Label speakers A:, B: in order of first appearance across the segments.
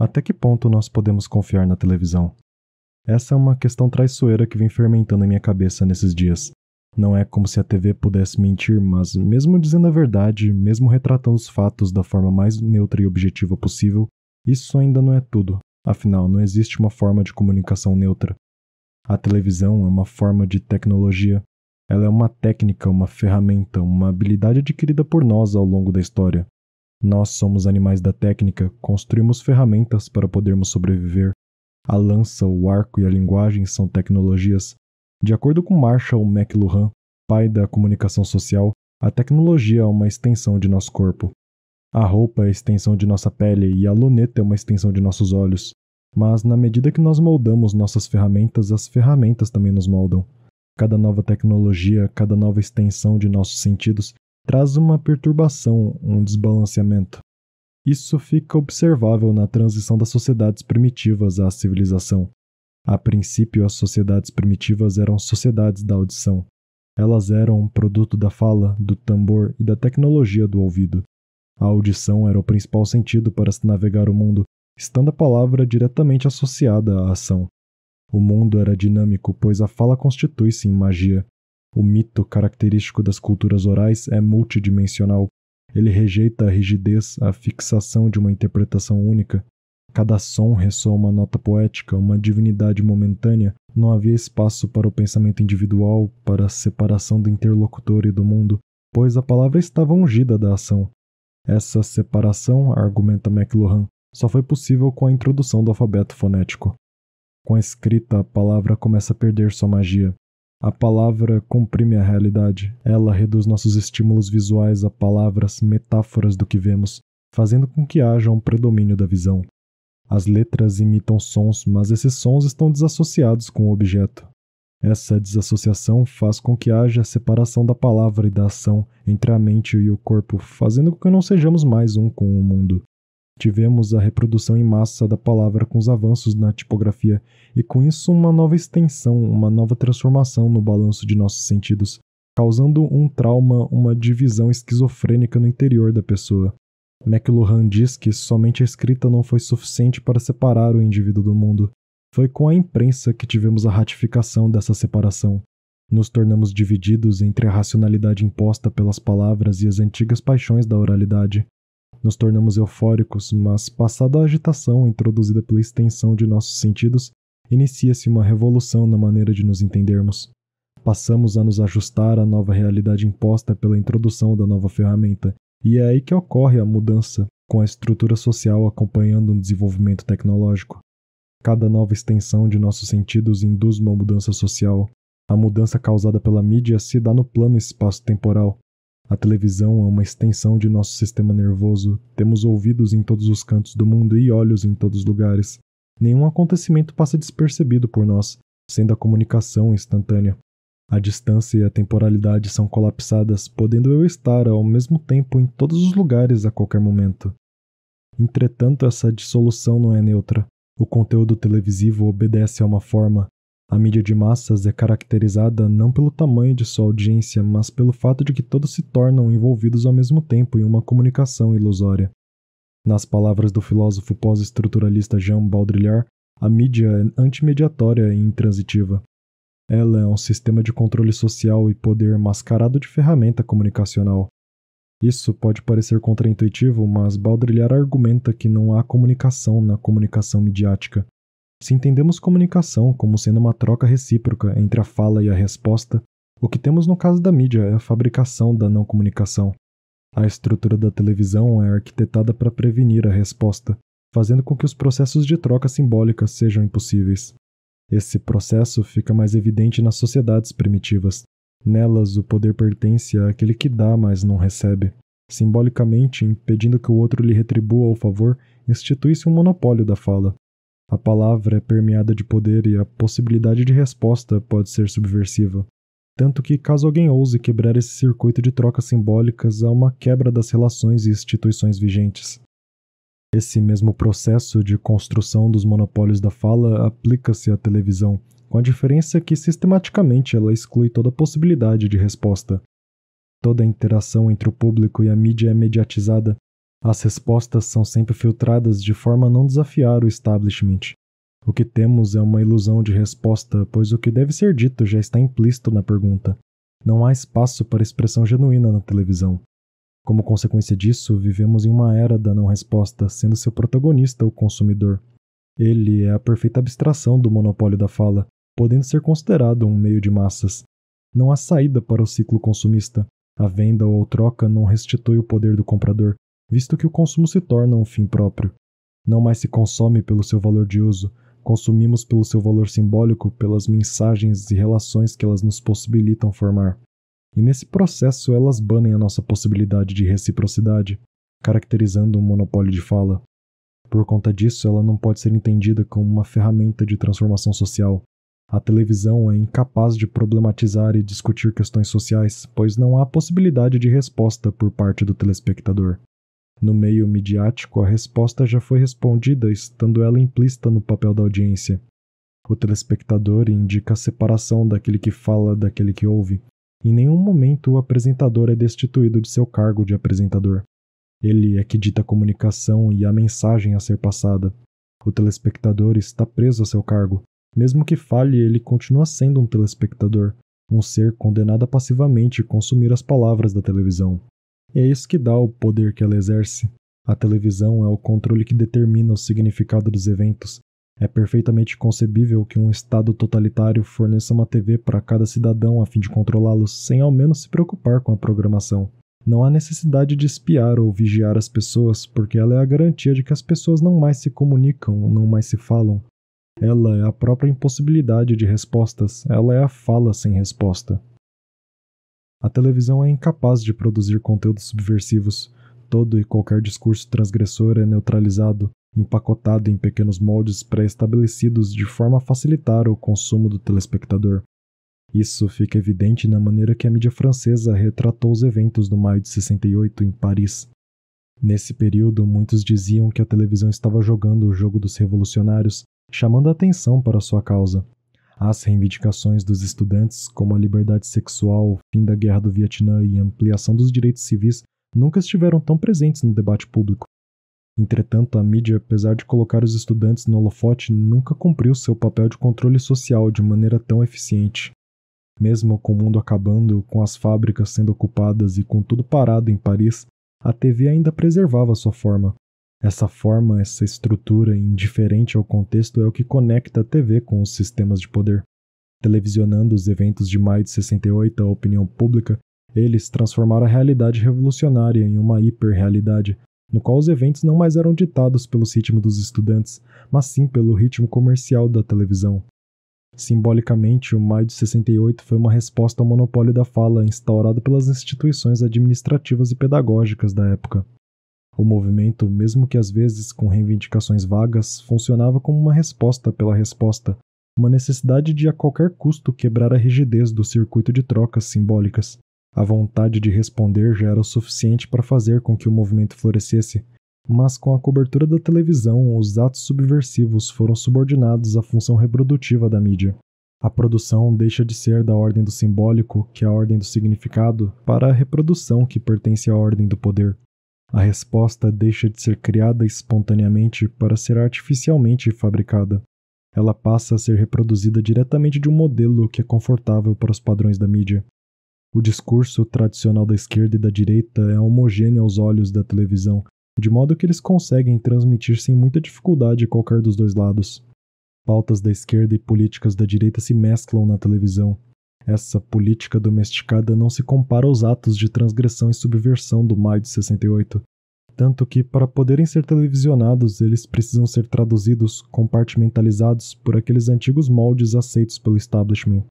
A: Até que ponto nós podemos confiar na televisão? Essa é uma questão traiçoeira que vem fermentando em minha cabeça nesses dias. Não é como se a TV pudesse mentir, mas, mesmo dizendo a verdade, mesmo retratando os fatos da forma mais neutra e objetiva possível, isso ainda não é tudo. Afinal, não existe uma forma de comunicação neutra. A televisão é uma forma de tecnologia. Ela é uma técnica, uma ferramenta, uma habilidade adquirida por nós ao longo da história. Nós somos animais da técnica, construímos ferramentas para podermos sobreviver. A lança, o arco e a linguagem são tecnologias. De acordo com Marshall McLuhan, pai da comunicação social, a tecnologia é uma extensão de nosso corpo. A roupa é a extensão de nossa pele e a luneta é uma extensão de nossos olhos. Mas na medida que nós moldamos nossas ferramentas, as ferramentas também nos moldam. Cada nova tecnologia, cada nova extensão de nossos sentidos traz uma perturbação, um desbalanceamento. Isso fica observável na transição das sociedades primitivas à civilização. A princípio, as sociedades primitivas eram sociedades da audição. Elas eram um produto da fala, do tambor e da tecnologia do ouvido. A audição era o principal sentido para se navegar o mundo, estando a palavra diretamente associada à ação. O mundo era dinâmico, pois a fala constitui-se em magia, o mito característico das culturas orais é multidimensional. Ele rejeita a rigidez, a fixação de uma interpretação única. Cada som ressoa uma nota poética, uma divinidade momentânea. Não havia espaço para o pensamento individual, para a separação do interlocutor e do mundo, pois a palavra estava ungida da ação. Essa separação, argumenta McLuhan, só foi possível com a introdução do alfabeto fonético. Com a escrita, a palavra começa a perder sua magia. A palavra comprime a realidade. Ela reduz nossos estímulos visuais a palavras, metáforas do que vemos, fazendo com que haja um predomínio da visão. As letras imitam sons, mas esses sons estão desassociados com o objeto. Essa desassociação faz com que haja a separação da palavra e da ação entre a mente e o corpo, fazendo com que não sejamos mais um com o mundo. Tivemos a reprodução em massa da palavra com os avanços na tipografia e com isso uma nova extensão, uma nova transformação no balanço de nossos sentidos, causando um trauma, uma divisão esquizofrênica no interior da pessoa. McLuhan diz que somente a escrita não foi suficiente para separar o indivíduo do mundo. Foi com a imprensa que tivemos a ratificação dessa separação. Nos tornamos divididos entre a racionalidade imposta pelas palavras e as antigas paixões da oralidade. Nos tornamos eufóricos, mas, passada a agitação introduzida pela extensão de nossos sentidos, inicia-se uma revolução na maneira de nos entendermos. Passamos a nos ajustar à nova realidade imposta pela introdução da nova ferramenta, e é aí que ocorre a mudança, com a estrutura social acompanhando o um desenvolvimento tecnológico. Cada nova extensão de nossos sentidos induz uma mudança social. A mudança causada pela mídia se dá no plano espaço-temporal, a televisão é uma extensão de nosso sistema nervoso, temos ouvidos em todos os cantos do mundo e olhos em todos os lugares. Nenhum acontecimento passa despercebido por nós, sendo a comunicação instantânea. A distância e a temporalidade são colapsadas, podendo eu estar ao mesmo tempo em todos os lugares a qualquer momento. Entretanto, essa dissolução não é neutra. O conteúdo televisivo obedece a uma forma, a mídia de massas é caracterizada não pelo tamanho de sua audiência, mas pelo fato de que todos se tornam envolvidos ao mesmo tempo em uma comunicação ilusória. Nas palavras do filósofo pós-estruturalista Jean Baudrillard, a mídia é antimediatória e intransitiva. Ela é um sistema de controle social e poder mascarado de ferramenta comunicacional. Isso pode parecer contraintuitivo, mas Baudrillard argumenta que não há comunicação na comunicação midiática. Se entendemos comunicação como sendo uma troca recíproca entre a fala e a resposta, o que temos no caso da mídia é a fabricação da não comunicação. A estrutura da televisão é arquitetada para prevenir a resposta, fazendo com que os processos de troca simbólica sejam impossíveis. Esse processo fica mais evidente nas sociedades primitivas. Nelas, o poder pertence àquele que dá, mas não recebe. Simbolicamente, impedindo que o outro lhe retribua o favor, institui-se um monopólio da fala, a palavra é permeada de poder e a possibilidade de resposta pode ser subversiva. Tanto que, caso alguém ouse quebrar esse circuito de trocas simbólicas, há uma quebra das relações e instituições vigentes. Esse mesmo processo de construção dos monopólios da fala aplica-se à televisão, com a diferença que sistematicamente ela exclui toda possibilidade de resposta. Toda a interação entre o público e a mídia é mediatizada, as respostas são sempre filtradas de forma a não desafiar o establishment. O que temos é uma ilusão de resposta, pois o que deve ser dito já está implícito na pergunta. Não há espaço para expressão genuína na televisão. Como consequência disso, vivemos em uma era da não resposta, sendo seu protagonista o consumidor. Ele é a perfeita abstração do monopólio da fala, podendo ser considerado um meio de massas. Não há saída para o ciclo consumista. A venda ou troca não restitui o poder do comprador, visto que o consumo se torna um fim próprio. Não mais se consome pelo seu valor de uso, consumimos pelo seu valor simbólico, pelas mensagens e relações que elas nos possibilitam formar. E nesse processo elas banem a nossa possibilidade de reciprocidade, caracterizando um monopólio de fala. Por conta disso, ela não pode ser entendida como uma ferramenta de transformação social. A televisão é incapaz de problematizar e discutir questões sociais, pois não há possibilidade de resposta por parte do telespectador. No meio midiático, a resposta já foi respondida, estando ela implícita no papel da audiência. O telespectador indica a separação daquele que fala daquele que ouve. Em nenhum momento o apresentador é destituído de seu cargo de apresentador. Ele é que dita a comunicação e a mensagem a ser passada. O telespectador está preso a seu cargo. Mesmo que fale ele continua sendo um telespectador, um ser condenado a passivamente consumir as palavras da televisão. E é isso que dá o poder que ela exerce. A televisão é o controle que determina o significado dos eventos. É perfeitamente concebível que um Estado totalitário forneça uma TV para cada cidadão a fim de controlá-los, sem ao menos se preocupar com a programação. Não há necessidade de espiar ou vigiar as pessoas, porque ela é a garantia de que as pessoas não mais se comunicam, não mais se falam. Ela é a própria impossibilidade de respostas, ela é a fala sem resposta. A televisão é incapaz de produzir conteúdos subversivos. Todo e qualquer discurso transgressor é neutralizado, empacotado em pequenos moldes pré-estabelecidos de forma a facilitar o consumo do telespectador. Isso fica evidente na maneira que a mídia francesa retratou os eventos do maio de 68 em Paris. Nesse período, muitos diziam que a televisão estava jogando o jogo dos revolucionários, chamando a atenção para sua causa. As reivindicações dos estudantes, como a liberdade sexual, fim da guerra do Vietnã e ampliação dos direitos civis, nunca estiveram tão presentes no debate público. Entretanto, a mídia, apesar de colocar os estudantes no holofote, nunca cumpriu seu papel de controle social de maneira tão eficiente. Mesmo com o mundo acabando, com as fábricas sendo ocupadas e com tudo parado em Paris, a TV ainda preservava sua forma, essa forma, essa estrutura indiferente ao contexto é o que conecta a TV com os sistemas de poder. Televisionando os eventos de maio de 68 à opinião pública, eles transformaram a realidade revolucionária em uma hiperrealidade, no qual os eventos não mais eram ditados pelo ritmo dos estudantes, mas sim pelo ritmo comercial da televisão. Simbolicamente, o maio de 68 foi uma resposta ao monopólio da fala instaurado pelas instituições administrativas e pedagógicas da época. O movimento, mesmo que às vezes com reivindicações vagas, funcionava como uma resposta pela resposta, uma necessidade de a qualquer custo quebrar a rigidez do circuito de trocas simbólicas. A vontade de responder já era o suficiente para fazer com que o movimento florescesse, mas com a cobertura da televisão, os atos subversivos foram subordinados à função reprodutiva da mídia. A produção deixa de ser da ordem do simbólico, que é a ordem do significado, para a reprodução que pertence à ordem do poder a resposta deixa de ser criada espontaneamente para ser artificialmente fabricada. Ela passa a ser reproduzida diretamente de um modelo que é confortável para os padrões da mídia. O discurso tradicional da esquerda e da direita é homogêneo aos olhos da televisão, de modo que eles conseguem transmitir sem muita dificuldade qualquer dos dois lados. Pautas da esquerda e políticas da direita se mesclam na televisão, essa política domesticada não se compara aos atos de transgressão e subversão do maio de 68, tanto que, para poderem ser televisionados, eles precisam ser traduzidos, compartimentalizados por aqueles antigos moldes aceitos pelo establishment.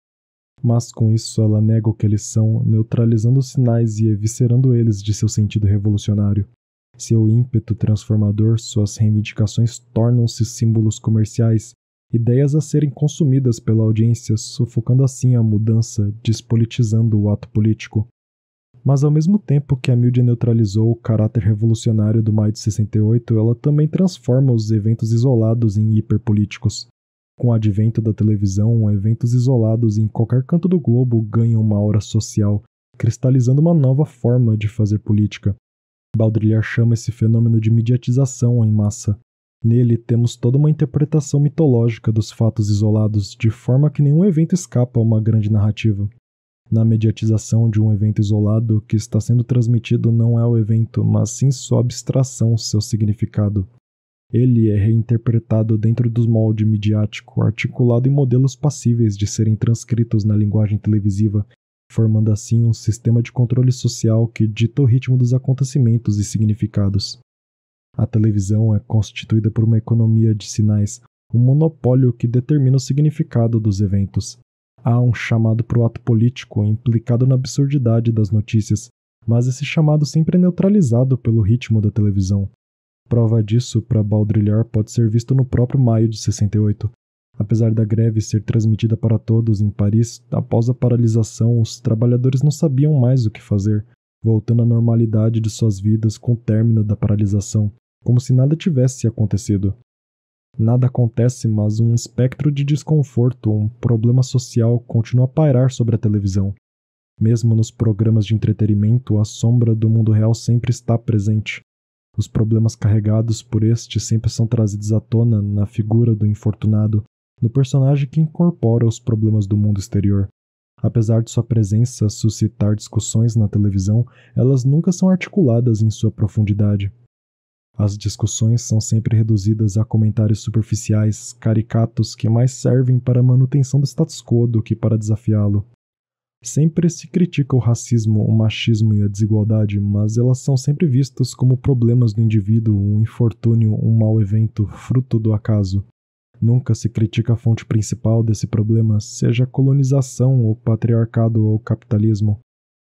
A: Mas com isso ela nega o que eles são, neutralizando os sinais e eviscerando eles de seu sentido revolucionário. Seu ímpeto transformador, suas reivindicações tornam-se símbolos comerciais, ideias a serem consumidas pela audiência, sufocando assim a mudança, despolitizando o ato político. Mas ao mesmo tempo que a mídia neutralizou o caráter revolucionário do Maio de 68, ela também transforma os eventos isolados em hiperpolíticos. Com o advento da televisão, eventos isolados em qualquer canto do globo ganham uma aura social, cristalizando uma nova forma de fazer política. Baudrillard chama esse fenômeno de mediatização em massa, Nele temos toda uma interpretação mitológica dos fatos isolados, de forma que nenhum evento escapa a uma grande narrativa. Na mediatização de um evento isolado, o que está sendo transmitido não é o evento, mas sim sua abstração, seu significado. Ele é reinterpretado dentro dos molde midiático, articulado em modelos passíveis de serem transcritos na linguagem televisiva, formando assim um sistema de controle social que dita o ritmo dos acontecimentos e significados. A televisão é constituída por uma economia de sinais, um monopólio que determina o significado dos eventos. Há um chamado para o ato político implicado na absurdidade das notícias, mas esse chamado sempre é neutralizado pelo ritmo da televisão. Prova disso para baldrilhar pode ser visto no próprio maio de 68. Apesar da greve ser transmitida para todos em Paris, após a paralisação, os trabalhadores não sabiam mais o que fazer, voltando à normalidade de suas vidas com o término da paralisação, como se nada tivesse acontecido. Nada acontece, mas um espectro de desconforto, um problema social continua a pairar sobre a televisão. Mesmo nos programas de entretenimento, a sombra do mundo real sempre está presente. Os problemas carregados por este sempre são trazidos à tona na figura do infortunado, no personagem que incorpora os problemas do mundo exterior. Apesar de sua presença suscitar discussões na televisão, elas nunca são articuladas em sua profundidade. As discussões são sempre reduzidas a comentários superficiais, caricatos que mais servem para a manutenção do status quo do que para desafiá-lo. Sempre se critica o racismo, o machismo e a desigualdade, mas elas são sempre vistas como problemas do indivíduo, um infortúnio, um mau evento, fruto do acaso. Nunca se critica a fonte principal desse problema, seja colonização, o patriarcado ou capitalismo.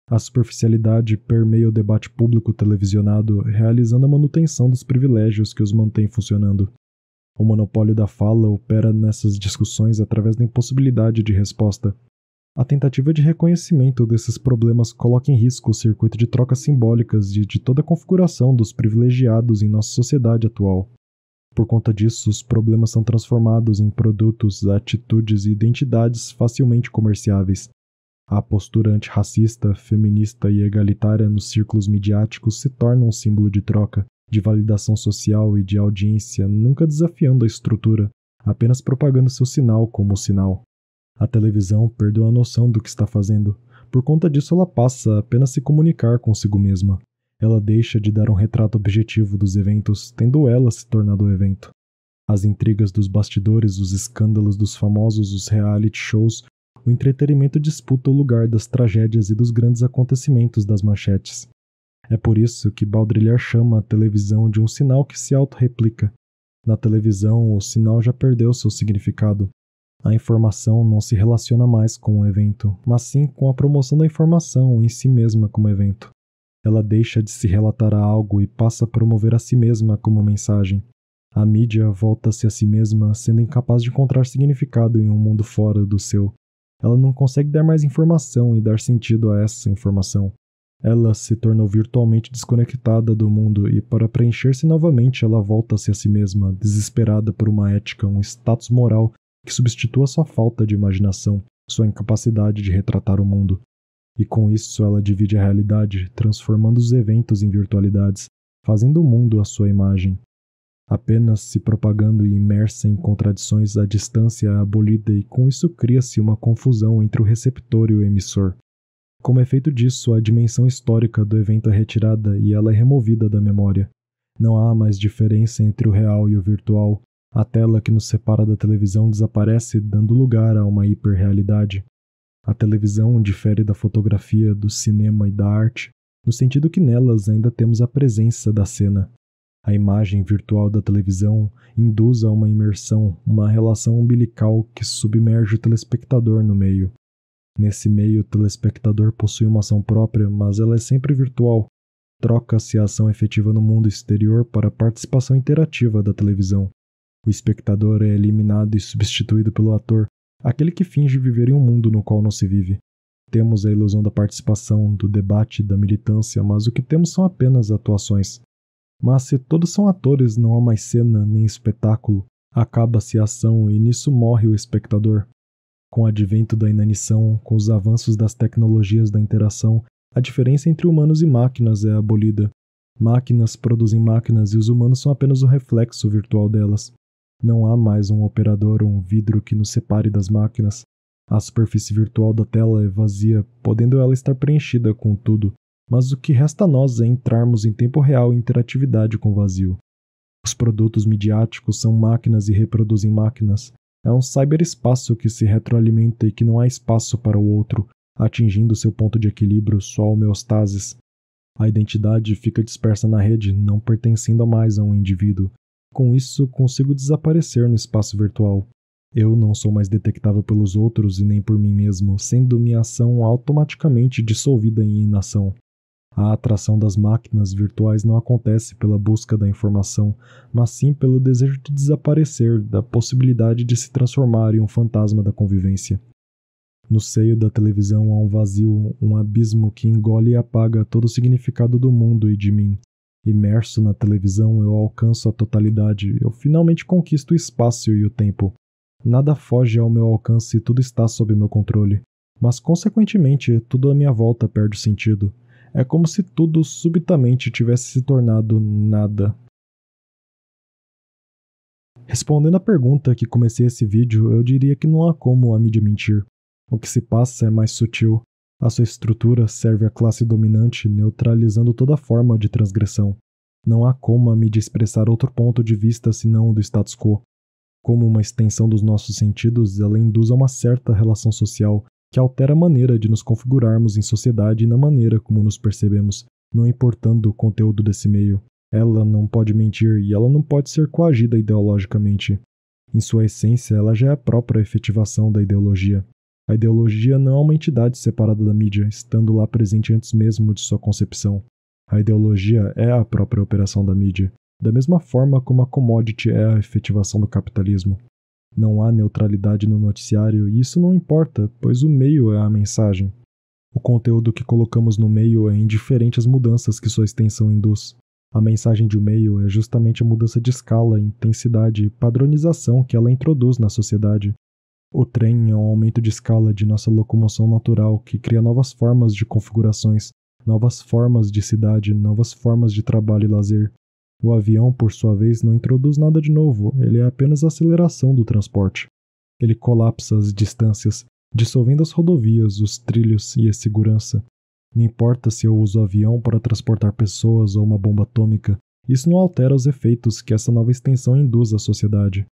A: A superficialidade permeia o debate público televisionado, realizando a manutenção dos privilégios que os mantém funcionando. O monopólio da fala opera nessas discussões através da impossibilidade de resposta. A tentativa de reconhecimento desses problemas coloca em risco o circuito de trocas simbólicas e de toda a configuração dos privilegiados em nossa sociedade atual. Por conta disso, os problemas são transformados em produtos, atitudes e identidades facilmente comerciáveis. A postura antirracista, feminista e egalitária nos círculos midiáticos se torna um símbolo de troca, de validação social e de audiência, nunca desafiando a estrutura, apenas propagando seu sinal como sinal. A televisão perdeu a noção do que está fazendo. Por conta disso, ela passa a apenas se comunicar consigo mesma. Ela deixa de dar um retrato objetivo dos eventos, tendo ela se tornado o evento. As intrigas dos bastidores, os escândalos dos famosos, os reality shows, o entretenimento disputa o lugar das tragédias e dos grandes acontecimentos das manchetes. É por isso que Baudrillard chama a televisão de um sinal que se autorreplica. Na televisão, o sinal já perdeu seu significado. A informação não se relaciona mais com o evento, mas sim com a promoção da informação em si mesma como evento. Ela deixa de se relatar a algo e passa a promover a si mesma como mensagem. A mídia volta-se a si mesma, sendo incapaz de encontrar significado em um mundo fora do seu ela não consegue dar mais informação e dar sentido a essa informação. Ela se tornou virtualmente desconectada do mundo e, para preencher-se novamente, ela volta-se a si mesma, desesperada por uma ética, um status moral que substitua sua falta de imaginação, sua incapacidade de retratar o mundo. E com isso, ela divide a realidade, transformando os eventos em virtualidades, fazendo o mundo à sua imagem apenas se propagando e imersa em contradições à distância abolida, e com isso cria-se uma confusão entre o receptor e o emissor. Como efeito é disso, a dimensão histórica do evento é retirada e ela é removida da memória. Não há mais diferença entre o real e o virtual. A tela que nos separa da televisão desaparece, dando lugar a uma hiperrealidade. A televisão difere da fotografia, do cinema e da arte, no sentido que nelas ainda temos a presença da cena a imagem virtual da televisão induz a uma imersão, uma relação umbilical que submerge o telespectador no meio. Nesse meio, o telespectador possui uma ação própria, mas ela é sempre virtual. Troca-se a ação efetiva no mundo exterior para a participação interativa da televisão. O espectador é eliminado e substituído pelo ator, aquele que finge viver em um mundo no qual não se vive. Temos a ilusão da participação, do debate, da militância, mas o que temos são apenas atuações. Mas se todos são atores, não há mais cena nem espetáculo, acaba-se a ação e nisso morre o espectador. Com o advento da inanição, com os avanços das tecnologias da interação, a diferença entre humanos e máquinas é abolida. Máquinas produzem máquinas e os humanos são apenas o reflexo virtual delas. Não há mais um operador ou um vidro que nos separe das máquinas. A superfície virtual da tela é vazia, podendo ela estar preenchida com tudo, mas o que resta a nós é entrarmos em tempo real e interatividade com o vazio. Os produtos midiáticos são máquinas e reproduzem máquinas. É um cyberespaço que se retroalimenta e que não há espaço para o outro, atingindo seu ponto de equilíbrio, sua homeostasis. A identidade fica dispersa na rede, não pertencendo mais a um indivíduo. Com isso, consigo desaparecer no espaço virtual. Eu não sou mais detectável pelos outros e nem por mim mesmo, sendo minha ação automaticamente dissolvida em inação. A atração das máquinas virtuais não acontece pela busca da informação, mas sim pelo desejo de desaparecer, da possibilidade de se transformar em um fantasma da convivência. No seio da televisão há um vazio, um abismo que engole e apaga todo o significado do mundo e de mim. Imerso na televisão, eu alcanço a totalidade, eu finalmente conquisto o espaço e o tempo. Nada foge ao meu alcance e tudo está sob meu controle. Mas, consequentemente, tudo à minha volta perde o sentido. É como se tudo subitamente tivesse se tornado nada. Respondendo à pergunta que comecei esse vídeo, eu diria que não há como a mídia mentir. O que se passa é mais sutil. A sua estrutura serve à classe dominante, neutralizando toda forma de transgressão. Não há como a mídia expressar outro ponto de vista senão o do status quo. Como uma extensão dos nossos sentidos, ela induz a uma certa relação social que altera a maneira de nos configurarmos em sociedade e na maneira como nos percebemos, não importando o conteúdo desse meio. Ela não pode mentir e ela não pode ser coagida ideologicamente. Em sua essência, ela já é a própria efetivação da ideologia. A ideologia não é uma entidade separada da mídia, estando lá presente antes mesmo de sua concepção. A ideologia é a própria operação da mídia, da mesma forma como a commodity é a efetivação do capitalismo. Não há neutralidade no noticiário e isso não importa, pois o meio é a mensagem. O conteúdo que colocamos no meio é indiferente às mudanças que sua extensão induz. A mensagem de um meio é justamente a mudança de escala, intensidade e padronização que ela introduz na sociedade. O trem é um aumento de escala de nossa locomoção natural que cria novas formas de configurações, novas formas de cidade, novas formas de trabalho e lazer. O avião, por sua vez, não introduz nada de novo, ele é apenas a aceleração do transporte. Ele colapsa as distâncias, dissolvendo as rodovias, os trilhos e a segurança. Não importa se eu uso o avião para transportar pessoas ou uma bomba atômica, isso não altera os efeitos que essa nova extensão induz à sociedade.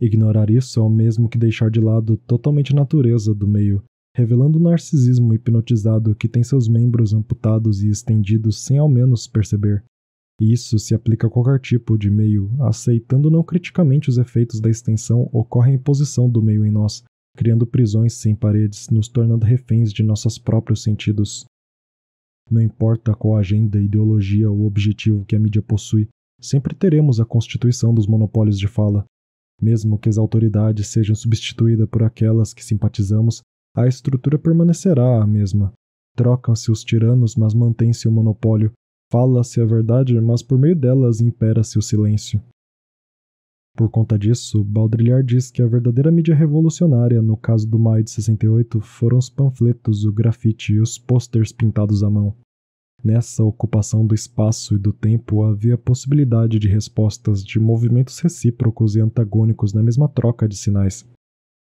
A: Ignorar isso é o mesmo que deixar de lado totalmente a natureza do meio, revelando o narcisismo hipnotizado que tem seus membros amputados e estendidos sem ao menos perceber e isso se aplica a qualquer tipo de meio, aceitando não criticamente os efeitos da extensão, ocorre a imposição do meio em nós, criando prisões sem paredes, nos tornando reféns de nossos próprios sentidos. Não importa qual agenda, ideologia ou objetivo que a mídia possui, sempre teremos a constituição dos monopólios de fala. Mesmo que as autoridades sejam substituídas por aquelas que simpatizamos, a estrutura permanecerá a mesma. Trocam-se os tiranos, mas mantém-se o monopólio, Fala-se a verdade, mas por meio delas impera-se o silêncio. Por conta disso, Baudrillard diz que a verdadeira mídia revolucionária, no caso do maio de 68, foram os panfletos, o grafite e os posters pintados à mão. Nessa ocupação do espaço e do tempo havia possibilidade de respostas de movimentos recíprocos e antagônicos na mesma troca de sinais.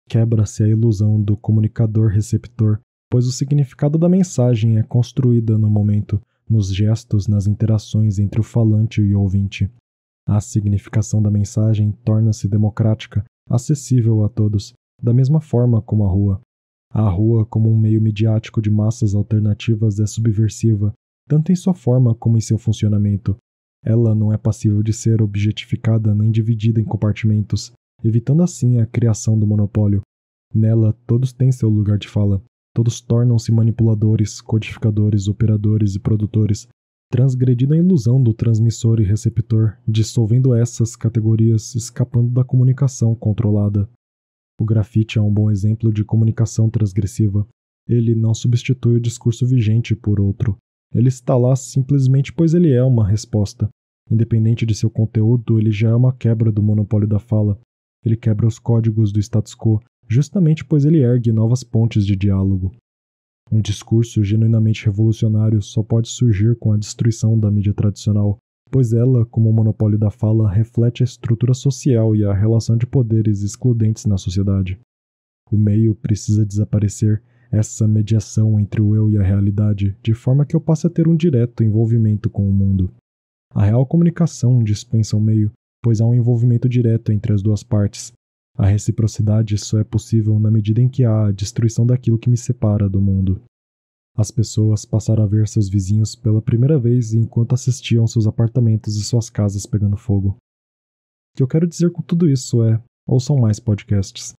A: Quebra-se a ilusão do comunicador-receptor, pois o significado da mensagem é construída no momento, nos gestos, nas interações entre o falante e o ouvinte. A significação da mensagem torna-se democrática, acessível a todos, da mesma forma como a rua. A rua, como um meio midiático de massas alternativas, é subversiva, tanto em sua forma como em seu funcionamento. Ela não é passível de ser objetificada nem dividida em compartimentos, evitando assim a criação do monopólio. Nela, todos têm seu lugar de fala. Todos tornam-se manipuladores, codificadores, operadores e produtores, transgredindo a ilusão do transmissor e receptor, dissolvendo essas categorias, escapando da comunicação controlada. O grafite é um bom exemplo de comunicação transgressiva. Ele não substitui o discurso vigente por outro. Ele está lá simplesmente pois ele é uma resposta. Independente de seu conteúdo, ele já é uma quebra do monopólio da fala. Ele quebra os códigos do status quo, justamente pois ele ergue novas pontes de diálogo. Um discurso genuinamente revolucionário só pode surgir com a destruição da mídia tradicional, pois ela, como o monopólio da fala, reflete a estrutura social e a relação de poderes excludentes na sociedade. O meio precisa desaparecer, essa mediação entre o eu e a realidade, de forma que eu passe a ter um direto envolvimento com o mundo. A real comunicação dispensa o meio, pois há um envolvimento direto entre as duas partes, a reciprocidade só é possível na medida em que há a destruição daquilo que me separa do mundo. As pessoas passaram a ver seus vizinhos pela primeira vez enquanto assistiam seus apartamentos e suas casas pegando fogo. O que eu quero dizer com tudo isso é: ouçam mais podcasts.